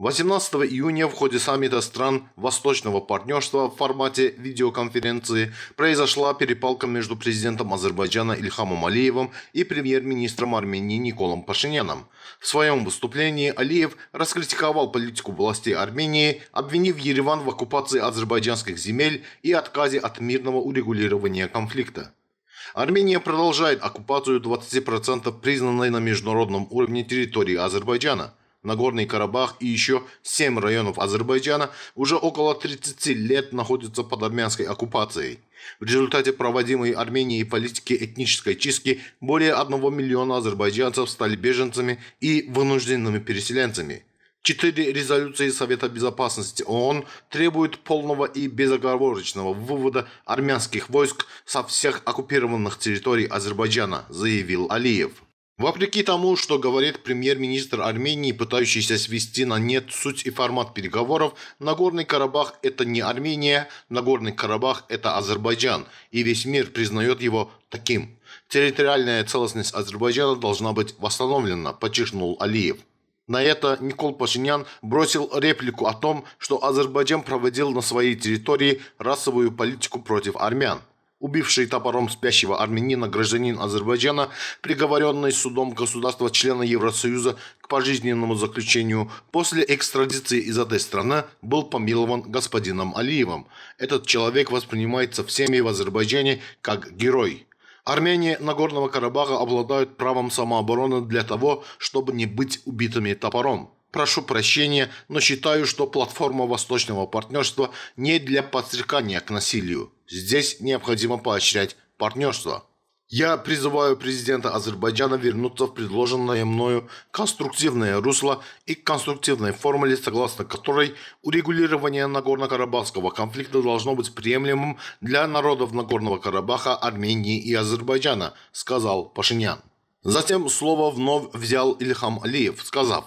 18 июня в ходе саммита стран Восточного партнерства в формате видеоконференции произошла перепалка между президентом Азербайджана Ильхамом Алиевым и премьер-министром Армении Николом Пашиняном. В своем выступлении Алиев раскритиковал политику властей Армении, обвинив Ереван в оккупации азербайджанских земель и отказе от мирного урегулирования конфликта. Армения продолжает оккупацию 20% признанной на международном уровне территории Азербайджана – Нагорный Карабах и еще 7 районов Азербайджана уже около 30 лет находятся под армянской оккупацией. В результате проводимой Арменией политики этнической чистки более 1 миллиона азербайджанцев стали беженцами и вынужденными переселенцами. Четыре резолюции Совета Безопасности ООН требуют полного и безоговорочного вывода армянских войск со всех оккупированных территорий Азербайджана, заявил Алиев. Вопреки тому, что говорит премьер-министр Армении, пытающийся свести на нет суть и формат переговоров, Нагорный Карабах – это не Армения, Нагорный Карабах – это Азербайджан, и весь мир признает его таким. Территориальная целостность Азербайджана должна быть восстановлена, подчеркнул Алиев. На это Никол Пашинян бросил реплику о том, что Азербайджан проводил на своей территории расовую политику против армян убивший топором спящего армянина гражданин Азербайджана, приговоренный судом государства члена Евросоюза к пожизненному заключению после экстрадиции из этой страны, был помилован господином Алиевым. Этот человек воспринимается всеми в Азербайджане как герой. Армяне Нагорного Карабаха обладают правом самообороны для того, чтобы не быть убитыми топором. Прошу прощения, но считаю, что платформа восточного партнерства не для подстрекания к насилию. Здесь необходимо поощрять партнерство. Я призываю президента Азербайджана вернуться в предложенное мною конструктивное русло и к конструктивной формуле, согласно которой урегулирование Нагорно-Карабахского конфликта должно быть приемлемым для народов Нагорного Карабаха, Армении и Азербайджана, сказал Пашинян. Затем слово вновь взял Ильхам Алиев, сказав,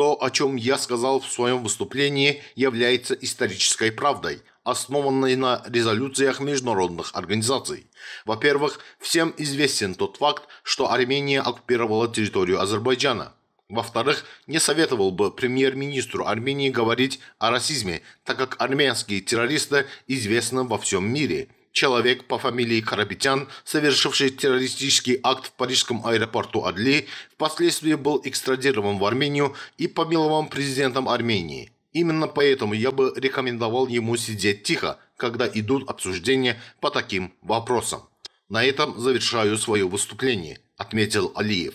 то, о чем я сказал в своем выступлении, является исторической правдой, основанной на резолюциях международных организаций. Во-первых, всем известен тот факт, что Армения оккупировала территорию Азербайджана. Во-вторых, не советовал бы премьер-министру Армении говорить о расизме, так как армянские террористы известны во всем мире – человек по фамилии Карабетян, совершивший террористический акт в парижском аэропорту Адли, впоследствии был экстрадирован в Армению и помилован президентом Армении. Именно поэтому я бы рекомендовал ему сидеть тихо, когда идут обсуждения по таким вопросам. На этом завершаю свое выступление, отметил Алиев.